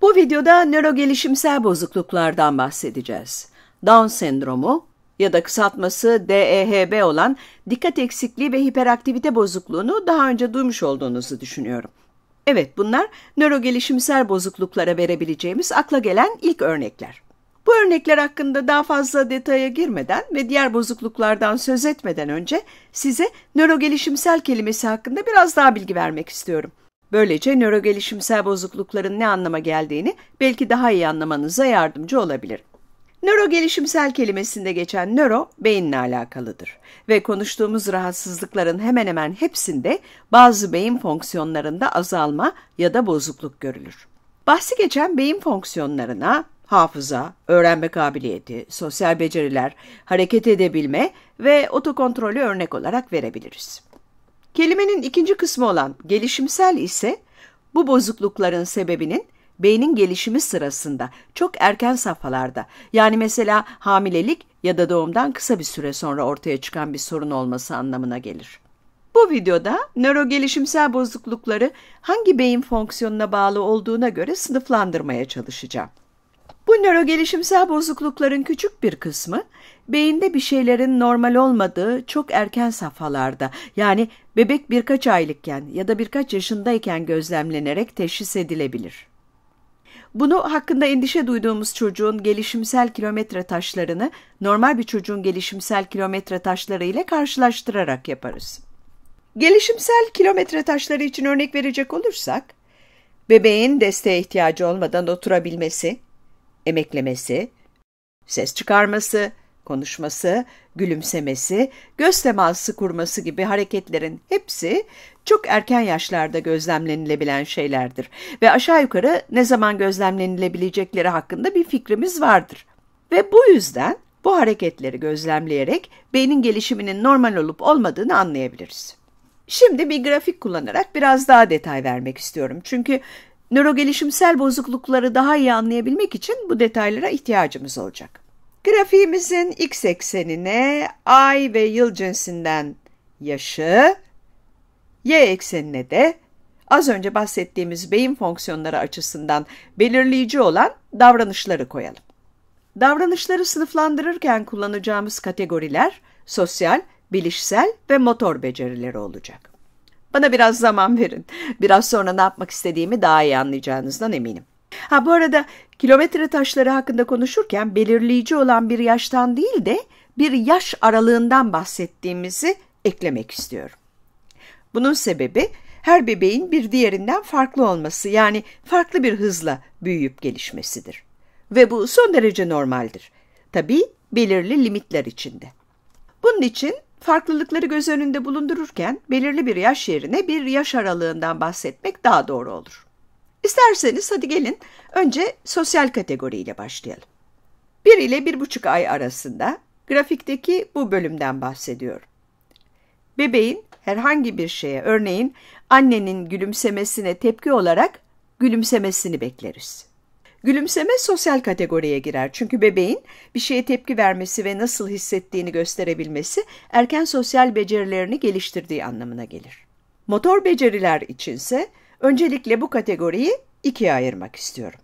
Bu videoda nöro gelişimsel bozukluklardan bahsedeceğiz. Down sendromu ya da kısaltması DEHB olan dikkat eksikliği ve hiperaktivite bozukluğunu daha önce duymuş olduğunuzu düşünüyorum. Evet bunlar nöro gelişimsel bozukluklara verebileceğimiz akla gelen ilk örnekler. Bu örnekler hakkında daha fazla detaya girmeden ve diğer bozukluklardan söz etmeden önce size nöro gelişimsel kelimesi hakkında biraz daha bilgi vermek istiyorum. Böylece nörogelişimsel bozuklukların ne anlama geldiğini belki daha iyi anlamanıza yardımcı olabilir. Nörogelişimsel kelimesinde geçen nöro beyinle alakalıdır ve konuştuğumuz rahatsızlıkların hemen hemen hepsinde bazı beyin fonksiyonlarında azalma ya da bozukluk görülür. Bahsi geçen beyin fonksiyonlarına hafıza, öğrenme kabiliyeti, sosyal beceriler, hareket edebilme ve otokontrolü örnek olarak verebiliriz. Kelimenin ikinci kısmı olan gelişimsel ise bu bozuklukların sebebinin beynin gelişimi sırasında çok erken safhalarda yani mesela hamilelik ya da doğumdan kısa bir süre sonra ortaya çıkan bir sorun olması anlamına gelir. Bu videoda nörogelişimsel bozuklukları hangi beyin fonksiyonuna bağlı olduğuna göre sınıflandırmaya çalışacağım. Bu nörogelişimsel bozuklukların küçük bir kısmı beyinde bir şeylerin normal olmadığı çok erken safhalarda yani bebek birkaç aylıkken ya da birkaç yaşındayken gözlemlenerek teşhis edilebilir. Bunu hakkında endişe duyduğumuz çocuğun gelişimsel kilometre taşlarını normal bir çocuğun gelişimsel kilometre taşları ile karşılaştırarak yaparız. Gelişimsel kilometre taşları için örnek verecek olursak, bebeğin desteğe ihtiyacı olmadan oturabilmesi, emeklemesi, ses çıkarması, konuşması, gülümsemesi, göz teması kurması gibi hareketlerin hepsi çok erken yaşlarda gözlemlenilebilen şeylerdir ve aşağı yukarı ne zaman gözlemlenilebilecekleri hakkında bir fikrimiz vardır. Ve bu yüzden bu hareketleri gözlemleyerek beynin gelişiminin normal olup olmadığını anlayabiliriz. Şimdi bir grafik kullanarak biraz daha detay vermek istiyorum. Çünkü nörogelişimsel bozuklukları daha iyi anlayabilmek için bu detaylara ihtiyacımız olacak. Grafiğimizin x eksenine ay ve yıl cinsinden yaşı, y eksenine de az önce bahsettiğimiz beyin fonksiyonları açısından belirleyici olan davranışları koyalım. Davranışları sınıflandırırken kullanacağımız kategoriler sosyal, bilişsel ve motor becerileri olacak. Bana biraz zaman verin. Biraz sonra ne yapmak istediğimi daha iyi anlayacağınızdan eminim. Ha bu arada Kilometre taşları hakkında konuşurken belirleyici olan bir yaştan değil de bir yaş aralığından bahsettiğimizi eklemek istiyorum. Bunun sebebi her bebeğin bir diğerinden farklı olması yani farklı bir hızla büyüyüp gelişmesidir. Ve bu son derece normaldir. Tabii belirli limitler içinde. Bunun için farklılıkları göz önünde bulundururken belirli bir yaş yerine bir yaş aralığından bahsetmek daha doğru olur. İsterseniz hadi gelin önce sosyal kategoriyle başlayalım. 1 ile 1,5 ay arasında grafikteki bu bölümden bahsediyorum. Bebeğin herhangi bir şeye örneğin annenin gülümsemesine tepki olarak gülümsemesini bekleriz. Gülümseme sosyal kategoriye girer çünkü bebeğin bir şeye tepki vermesi ve nasıl hissettiğini gösterebilmesi erken sosyal becerilerini geliştirdiği anlamına gelir. Motor beceriler içinse Öncelikle bu kategoriyi ikiye ayırmak istiyorum.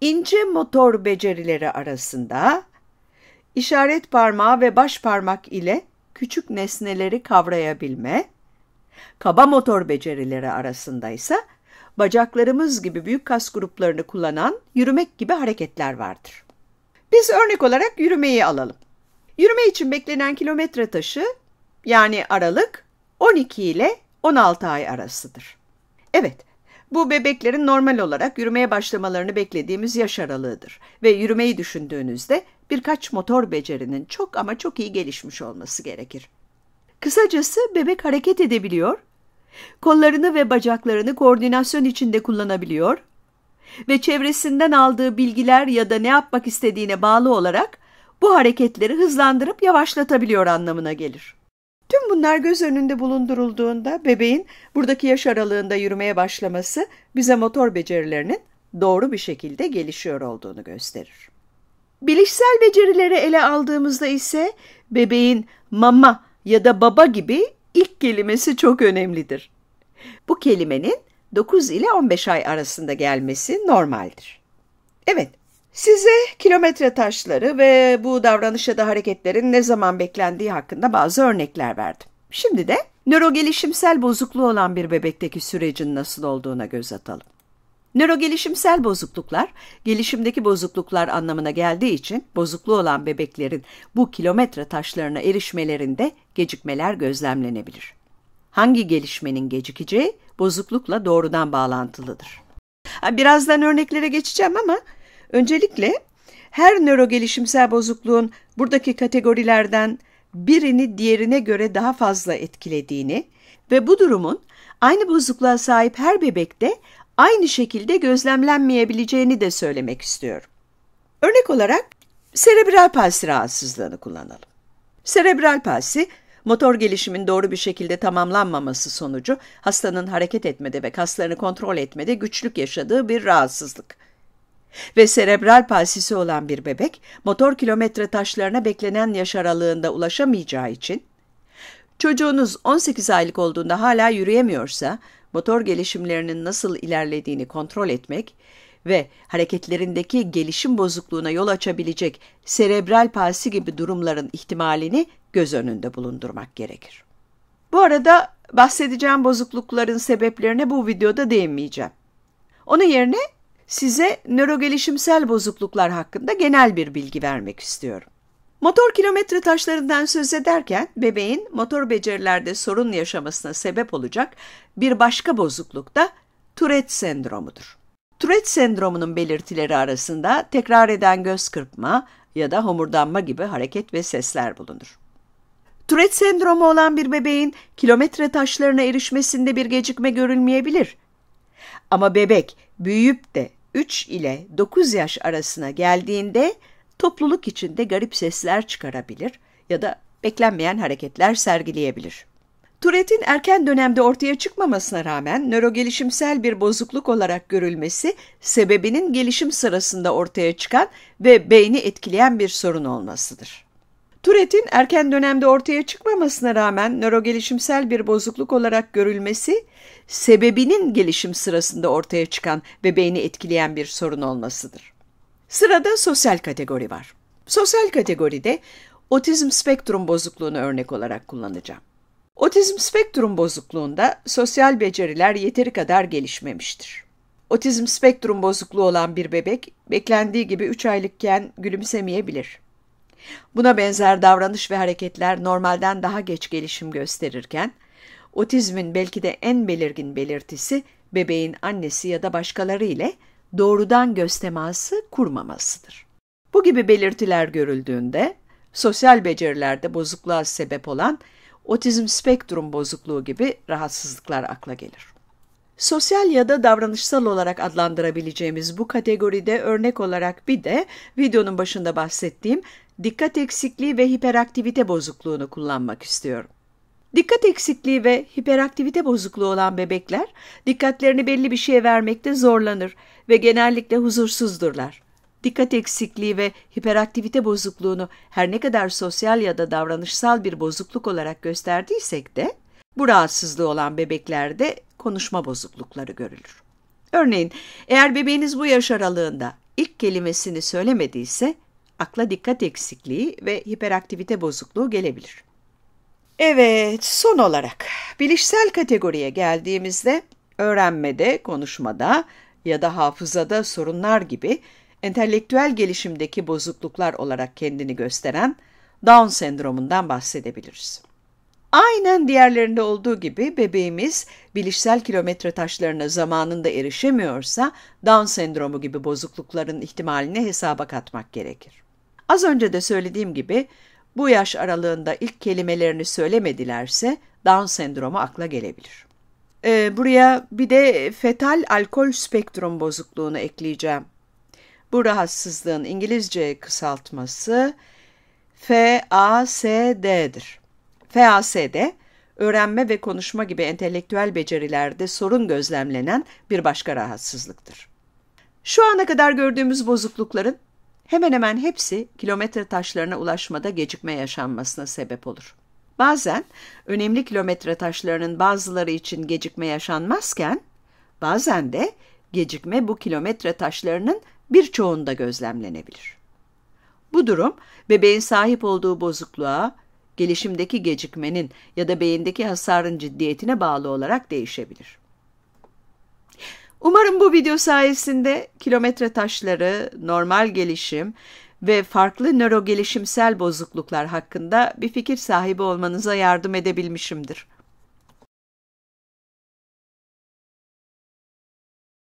İnce motor becerileri arasında işaret parmağı ve baş parmak ile küçük nesneleri kavrayabilme, kaba motor becerileri arasında ise bacaklarımız gibi büyük kas gruplarını kullanan yürümek gibi hareketler vardır. Biz örnek olarak yürümeyi alalım. Yürüme için beklenen kilometre taşı yani aralık 12 ile 16 ay arasıdır. Evet, bu bebeklerin normal olarak yürümeye başlamalarını beklediğimiz yaş aralığıdır ve yürümeyi düşündüğünüzde birkaç motor becerinin çok ama çok iyi gelişmiş olması gerekir. Kısacası bebek hareket edebiliyor, kollarını ve bacaklarını koordinasyon içinde kullanabiliyor ve çevresinden aldığı bilgiler ya da ne yapmak istediğine bağlı olarak bu hareketleri hızlandırıp yavaşlatabiliyor anlamına gelir. Tüm bunlar göz önünde bulundurulduğunda bebeğin buradaki yaş aralığında yürümeye başlaması bize motor becerilerinin doğru bir şekilde gelişiyor olduğunu gösterir. Bilişsel becerileri ele aldığımızda ise bebeğin mama ya da baba gibi ilk kelimesi çok önemlidir. Bu kelimenin 9 ile 15 ay arasında gelmesi normaldir. Evet, Size kilometre taşları ve bu davranış ya da hareketlerin ne zaman beklendiği hakkında bazı örnekler verdim. Şimdi de nörogelişimsel bozukluğu olan bir bebekteki sürecin nasıl olduğuna göz atalım. Nörogelişimsel bozukluklar, gelişimdeki bozukluklar anlamına geldiği için bozukluğu olan bebeklerin bu kilometre taşlarına erişmelerinde gecikmeler gözlemlenebilir. Hangi gelişmenin gecikeceği bozuklukla doğrudan bağlantılıdır. Birazdan örneklere geçeceğim ama Öncelikle her nöro gelişimsel bozukluğun buradaki kategorilerden birini diğerine göre daha fazla etkilediğini ve bu durumun aynı bozukluğa sahip her bebekte aynı şekilde gözlemlenmeyebileceğini de söylemek istiyorum. Örnek olarak serebral palsi rahatsızlığını kullanalım. Serebral palsi motor gelişimin doğru bir şekilde tamamlanmaması sonucu hastanın hareket etmede ve kaslarını kontrol etmede güçlük yaşadığı bir rahatsızlık ve serebral palsisi olan bir bebek motor kilometre taşlarına beklenen yaş aralığında ulaşamayacağı için çocuğunuz 18 aylık olduğunda hala yürüyemiyorsa motor gelişimlerinin nasıl ilerlediğini kontrol etmek ve hareketlerindeki gelişim bozukluğuna yol açabilecek serebral palsi gibi durumların ihtimalini göz önünde bulundurmak gerekir. Bu arada bahsedeceğim bozuklukların sebeplerine bu videoda değinmeyeceğim. Onun yerine size nörogelişimsel bozukluklar hakkında genel bir bilgi vermek istiyorum. Motor kilometre taşlarından söz ederken bebeğin motor becerilerde sorun yaşamasına sebep olacak bir başka bozukluk da Tourette sendromudur. Tourette sendromunun belirtileri arasında tekrar eden göz kırpma ya da homurdanma gibi hareket ve sesler bulunur. Tourette sendromu olan bir bebeğin kilometre taşlarına erişmesinde bir gecikme görülmeyebilir. Ama bebek büyüyüp de 3 ile 9 yaş arasına geldiğinde topluluk içinde garip sesler çıkarabilir ya da beklenmeyen hareketler sergileyebilir. Turet'in erken dönemde ortaya çıkmamasına rağmen nörogelişimsel bir bozukluk olarak görülmesi sebebinin gelişim sırasında ortaya çıkan ve beyni etkileyen bir sorun olmasıdır. Turet'in erken dönemde ortaya çıkmamasına rağmen nörogelişimsel bir bozukluk olarak görülmesi sebebinin gelişim sırasında ortaya çıkan ve beyni etkileyen bir sorun olmasıdır. Sırada sosyal kategori var. Sosyal kategoride otizm spektrum bozukluğunu örnek olarak kullanacağım. Otizm spektrum bozukluğunda sosyal beceriler yeteri kadar gelişmemiştir. Otizm spektrum bozukluğu olan bir bebek beklendiği gibi 3 aylıkken gülümsemeyebilir. Buna benzer davranış ve hareketler normalden daha geç gelişim gösterirken Otizmin belki de en belirgin belirtisi bebeğin annesi ya da başkaları ile doğrudan göz teması kurmamasıdır. Bu gibi belirtiler görüldüğünde sosyal becerilerde bozukluğa sebep olan otizm spektrum bozukluğu gibi rahatsızlıklar akla gelir. Sosyal ya da davranışsal olarak adlandırabileceğimiz bu kategoride örnek olarak bir de videonun başında bahsettiğim dikkat eksikliği ve hiperaktivite bozukluğunu kullanmak istiyorum. Dikkat eksikliği ve hiperaktivite bozukluğu olan bebekler dikkatlerini belli bir şeye vermekte zorlanır ve genellikle huzursuzdurlar. Dikkat eksikliği ve hiperaktivite bozukluğunu her ne kadar sosyal ya da davranışsal bir bozukluk olarak gösterdiysek de bu rahatsızlığı olan bebeklerde konuşma bozuklukları görülür. Örneğin eğer bebeğiniz bu yaş aralığında ilk kelimesini söylemediyse akla dikkat eksikliği ve hiperaktivite bozukluğu gelebilir. Evet, son olarak bilişsel kategoriye geldiğimizde öğrenmede, konuşmada ya da hafızada sorunlar gibi entelektüel gelişimdeki bozukluklar olarak kendini gösteren Down sendromundan bahsedebiliriz. Aynen diğerlerinde olduğu gibi bebeğimiz bilişsel kilometre taşlarına zamanında erişemiyorsa Down sendromu gibi bozuklukların ihtimalini hesaba katmak gerekir. Az önce de söylediğim gibi bu yaş aralığında ilk kelimelerini söylemedilerse Down sendromu akla gelebilir. Ee, buraya bir de fetal alkol spektrum bozukluğunu ekleyeceğim. Bu rahatsızlığın İngilizce kısaltması FASD'dir. FASD, öğrenme ve konuşma gibi entelektüel becerilerde sorun gözlemlenen bir başka rahatsızlıktır. Şu ana kadar gördüğümüz bozuklukların Hemen hemen hepsi kilometre taşlarına ulaşmada gecikme yaşanmasına sebep olur. Bazen önemli kilometre taşlarının bazıları için gecikme yaşanmazken, bazen de gecikme bu kilometre taşlarının birçoğunda gözlemlenebilir. Bu durum bebeğin sahip olduğu bozukluğa, gelişimdeki gecikmenin ya da beyindeki hasarın ciddiyetine bağlı olarak değişebilir. Umarım bu video sayesinde kilometre taşları, normal gelişim ve farklı nörogelişimsel bozukluklar hakkında bir fikir sahibi olmanıza yardım edebilmişimdir.